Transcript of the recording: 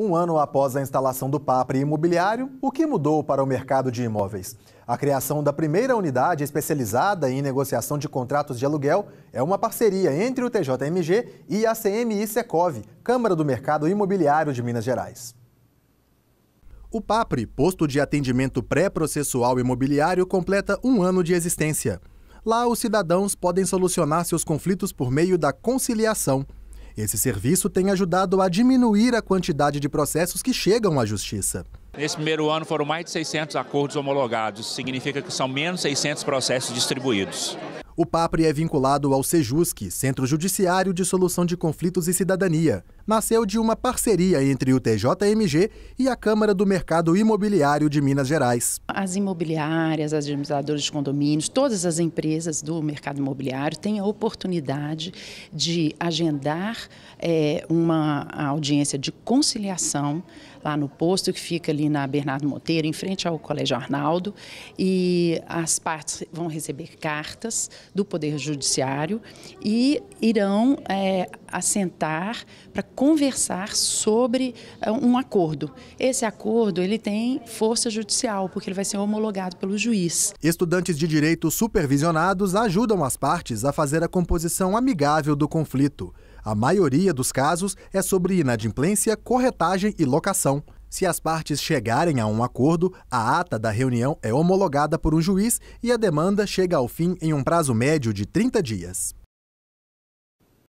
Um ano após a instalação do PAPRE imobiliário, o que mudou para o mercado de imóveis? A criação da primeira unidade especializada em negociação de contratos de aluguel é uma parceria entre o TJMG e a CMI Secov, Câmara do Mercado Imobiliário de Minas Gerais. O PAPRE, Posto de Atendimento Pré-Processual Imobiliário, completa um ano de existência. Lá, os cidadãos podem solucionar seus conflitos por meio da conciliação, esse serviço tem ajudado a diminuir a quantidade de processos que chegam à Justiça. Nesse primeiro ano foram mais de 600 acordos homologados, significa que são menos 600 processos distribuídos. O PAPRE é vinculado ao SEJUSC, Centro Judiciário de Solução de Conflitos e Cidadania. Nasceu de uma parceria entre o TJMG e a Câmara do Mercado Imobiliário de Minas Gerais. As imobiliárias, as administradoras de condomínios, todas as empresas do mercado imobiliário têm a oportunidade de agendar é, uma audiência de conciliação lá no posto que fica ali na Bernardo Monteiro, em frente ao Colégio Arnaldo, e as partes vão receber cartas do Poder Judiciário e irão é, assentar para conversar sobre é, um acordo. Esse acordo ele tem força judicial porque ele vai ser homologado pelo juiz. Estudantes de direito supervisionados ajudam as partes a fazer a composição amigável do conflito. A maioria dos casos é sobre inadimplência, corretagem e locação. Se as partes chegarem a um acordo, a ata da reunião é homologada por um juiz e a demanda chega ao fim em um prazo médio de 30 dias.